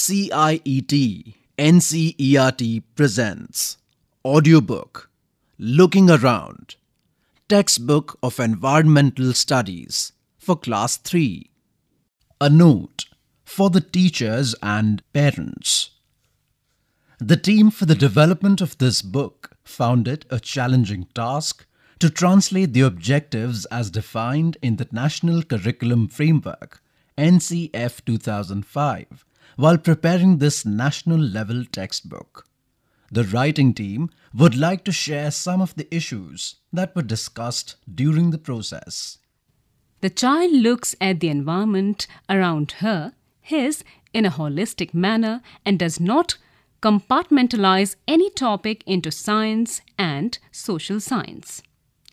CIET NCERT presents audiobook Looking Around Textbook of Environmental Studies for Class 3 A note for the teachers and parents The team for the development of this book found it a challenging task to translate the objectives as defined in the National Curriculum Framework NCF 2005 while preparing this national level textbook. The writing team would like to share some of the issues that were discussed during the process. The child looks at the environment around her, his, in a holistic manner and does not compartmentalize any topic into science and social science.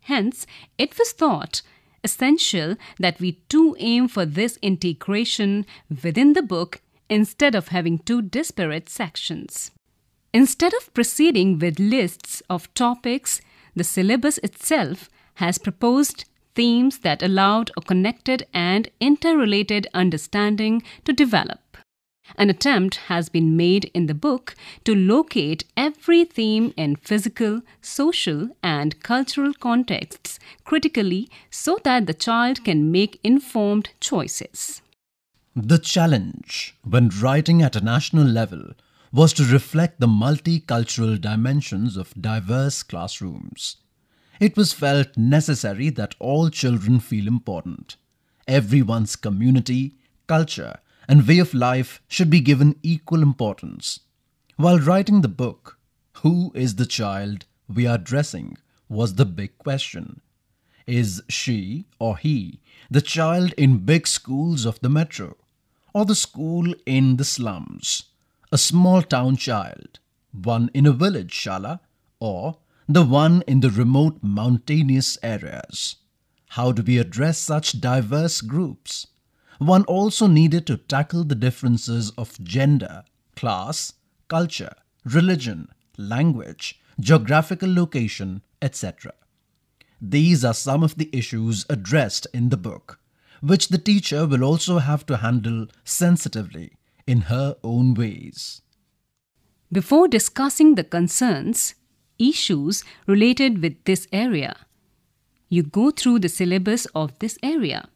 Hence, it was thought essential that we too aim for this integration within the book instead of having two disparate sections. Instead of proceeding with lists of topics, the syllabus itself has proposed themes that allowed a connected and interrelated understanding to develop. An attempt has been made in the book to locate every theme in physical, social, and cultural contexts critically so that the child can make informed choices. The challenge when writing at a national level was to reflect the multicultural dimensions of diverse classrooms. It was felt necessary that all children feel important. Everyone's community, culture, and way of life should be given equal importance. While writing the book, who is the child we are dressing was the big question. Is she or he the child in big schools of the metro? or the school in the slums, a small town child, one in a village shala, or the one in the remote mountainous areas. How do we address such diverse groups? One also needed to tackle the differences of gender, class, culture, religion, language, geographical location, etc. These are some of the issues addressed in the book which the teacher will also have to handle sensitively in her own ways. Before discussing the concerns, issues related with this area, you go through the syllabus of this area,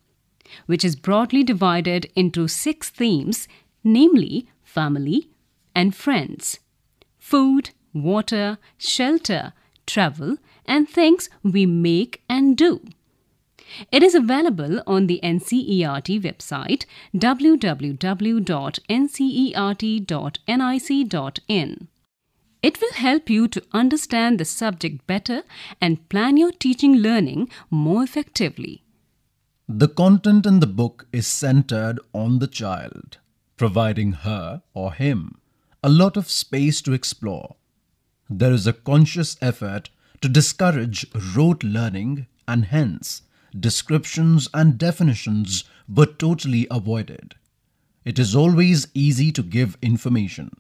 which is broadly divided into six themes namely, family and friends, food, water, shelter, travel, and things we make and do. It is available on the NCERT website www.ncert.nic.in. It will help you to understand the subject better and plan your teaching learning more effectively. The content in the book is centered on the child, providing her or him a lot of space to explore. There is a conscious effort to discourage rote learning and hence descriptions, and definitions were totally avoided. It is always easy to give information.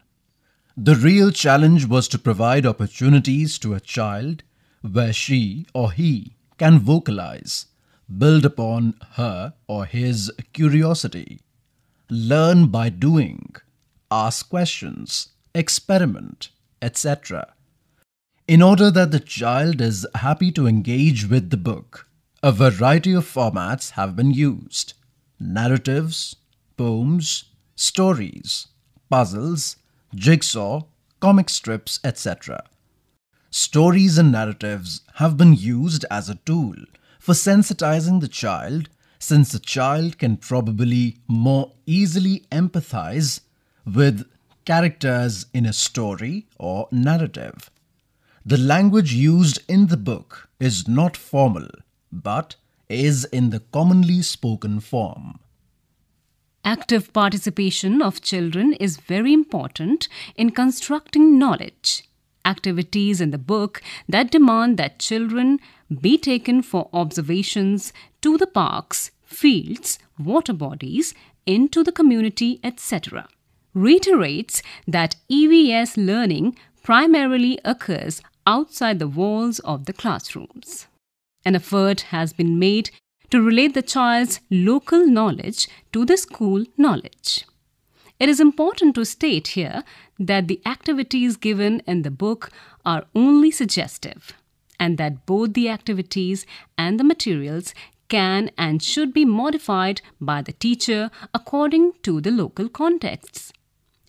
The real challenge was to provide opportunities to a child where she or he can vocalize, build upon her or his curiosity, learn by doing, ask questions, experiment, etc. In order that the child is happy to engage with the book, a variety of formats have been used narratives, poems, stories, puzzles, jigsaw, comic strips, etc. Stories and narratives have been used as a tool for sensitizing the child since the child can probably more easily empathize with characters in a story or narrative. The language used in the book is not formal but is in the commonly spoken form. Active participation of children is very important in constructing knowledge. Activities in the book that demand that children be taken for observations to the parks, fields, water bodies, into the community, etc. Reiterates that EVS learning primarily occurs outside the walls of the classrooms. An effort has been made to relate the child's local knowledge to the school knowledge. It is important to state here that the activities given in the book are only suggestive and that both the activities and the materials can and should be modified by the teacher according to the local contexts.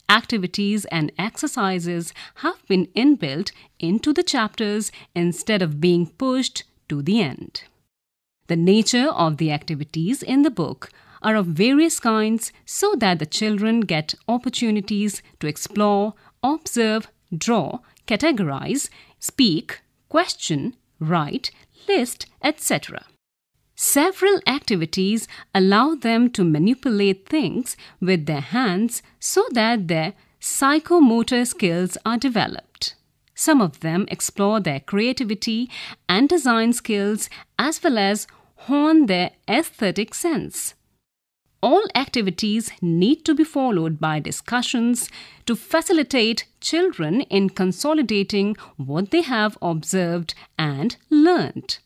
Activities and exercises have been inbuilt into the chapters instead of being pushed to the end. The nature of the activities in the book are of various kinds so that the children get opportunities to explore, observe, draw, categorize, speak, question, write, list, etc. Several activities allow them to manipulate things with their hands so that their psychomotor skills are developed. Some of them explore their creativity and design skills as well as hone their aesthetic sense. All activities need to be followed by discussions to facilitate children in consolidating what they have observed and learnt.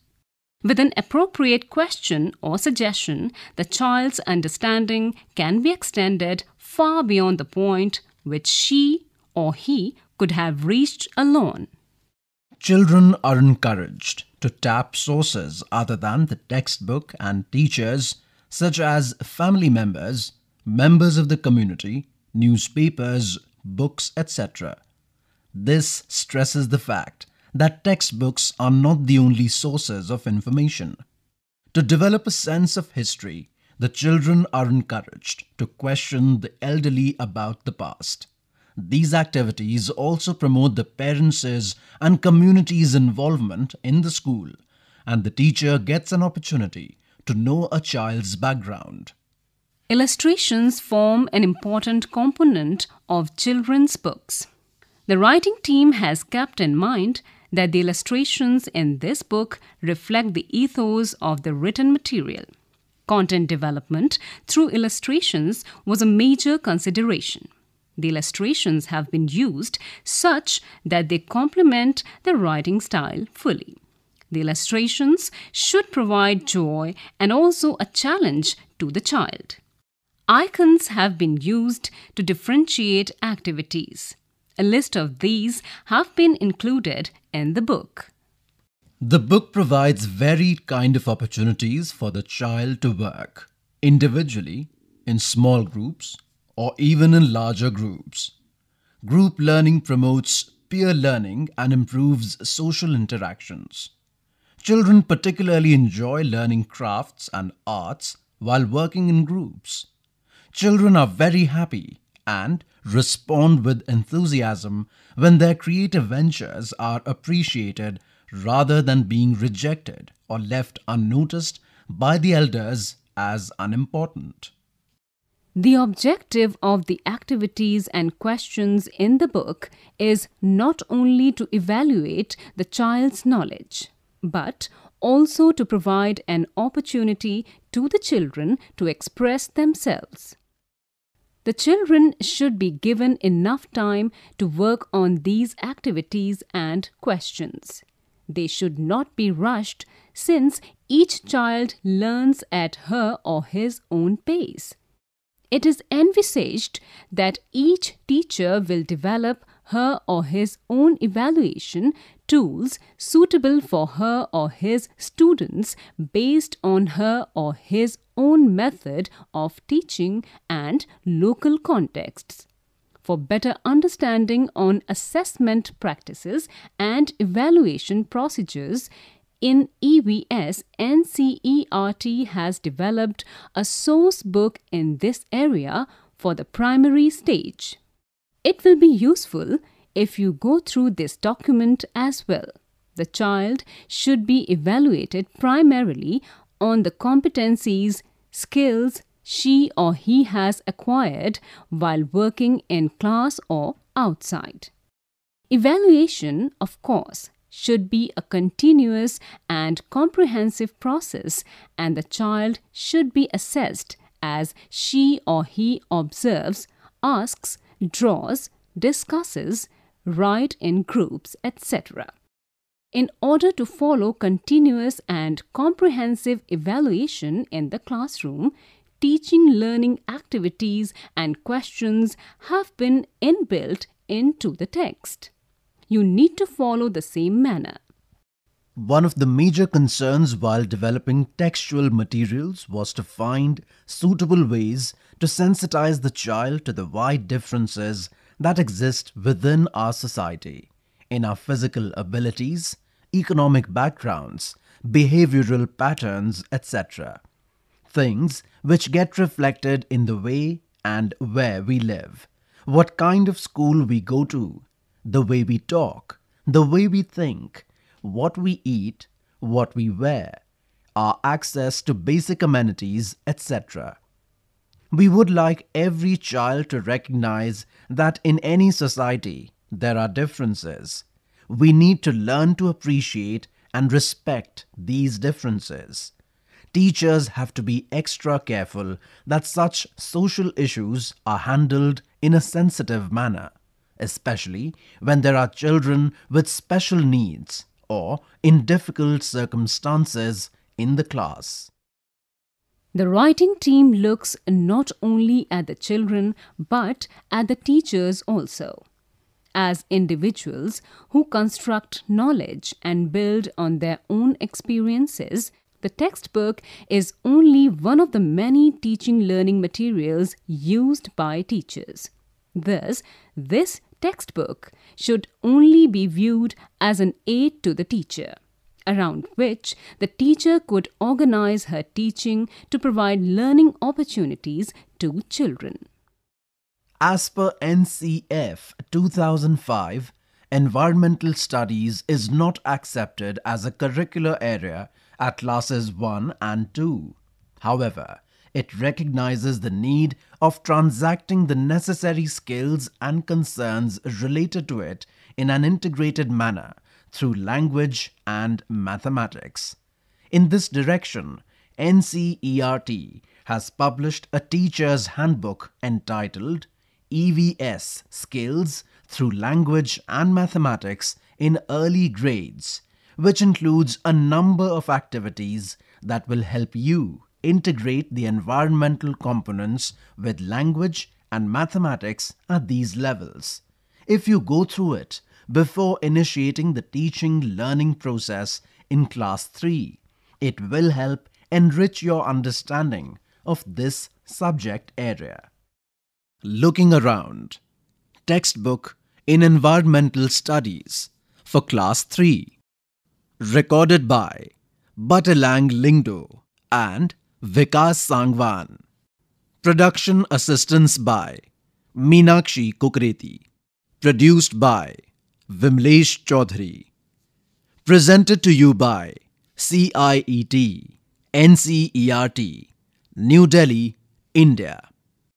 With an appropriate question or suggestion, the child's understanding can be extended far beyond the point which she or he could have reached alone. Children are encouraged to tap sources other than the textbook and teachers, such as family members, members of the community, newspapers, books, etc. This stresses the fact that textbooks are not the only sources of information. To develop a sense of history, the children are encouraged to question the elderly about the past. These activities also promote the parents' and community's involvement in the school, and the teacher gets an opportunity to know a child's background. Illustrations form an important component of children's books. The writing team has kept in mind that the illustrations in this book reflect the ethos of the written material. Content development through illustrations was a major consideration. The illustrations have been used such that they complement the writing style fully. The illustrations should provide joy and also a challenge to the child. Icons have been used to differentiate activities. A list of these have been included in the book. The book provides varied kind of opportunities for the child to work individually, in small groups, or even in larger groups. Group learning promotes peer learning and improves social interactions. Children particularly enjoy learning crafts and arts while working in groups. Children are very happy and respond with enthusiasm when their creative ventures are appreciated rather than being rejected or left unnoticed by the elders as unimportant. The objective of the activities and questions in the book is not only to evaluate the child's knowledge, but also to provide an opportunity to the children to express themselves. The children should be given enough time to work on these activities and questions. They should not be rushed since each child learns at her or his own pace. It is envisaged that each teacher will develop her or his own evaluation tools suitable for her or his students based on her or his own method of teaching and local contexts. For better understanding on assessment practices and evaluation procedures, in EVS, NCERT has developed a source book in this area for the primary stage. It will be useful if you go through this document as well. The child should be evaluated primarily on the competencies, skills she or he has acquired while working in class or outside. Evaluation, of course, should be a continuous and comprehensive process, and the child should be assessed as she or he observes, asks, draws, discusses, write in groups, etc. In order to follow continuous and comprehensive evaluation in the classroom, teaching learning activities and questions have been inbuilt into the text you need to follow the same manner. One of the major concerns while developing textual materials was to find suitable ways to sensitize the child to the wide differences that exist within our society, in our physical abilities, economic backgrounds, behavioral patterns, etc. Things which get reflected in the way and where we live, what kind of school we go to, the way we talk, the way we think, what we eat, what we wear, our access to basic amenities, etc. We would like every child to recognize that in any society there are differences. We need to learn to appreciate and respect these differences. Teachers have to be extra careful that such social issues are handled in a sensitive manner especially when there are children with special needs or in difficult circumstances in the class. The writing team looks not only at the children but at the teachers also. As individuals who construct knowledge and build on their own experiences, the textbook is only one of the many teaching learning materials used by teachers. Thus, this textbook should only be viewed as an aid to the teacher, around which the teacher could organize her teaching to provide learning opportunities to children. As per NCF 2005, environmental studies is not accepted as a curricular area at classes 1 and 2. However, it recognizes the need of transacting the necessary skills and concerns related to it in an integrated manner through language and mathematics. In this direction, NCERT has published a teacher's handbook entitled EVS Skills Through Language and Mathematics in Early Grades, which includes a number of activities that will help you integrate the environmental components with language and mathematics at these levels. If you go through it before initiating the teaching learning process in class 3, it will help enrich your understanding of this subject area. Looking around, textbook in environmental studies for class 3, recorded by Butterlang Lingdo and Vikas Sangwan. Production assistance by Meenakshi Kukreti. Produced by Vimlesh Chaudhary. Presented to you by CIET, NCERT, New Delhi, India.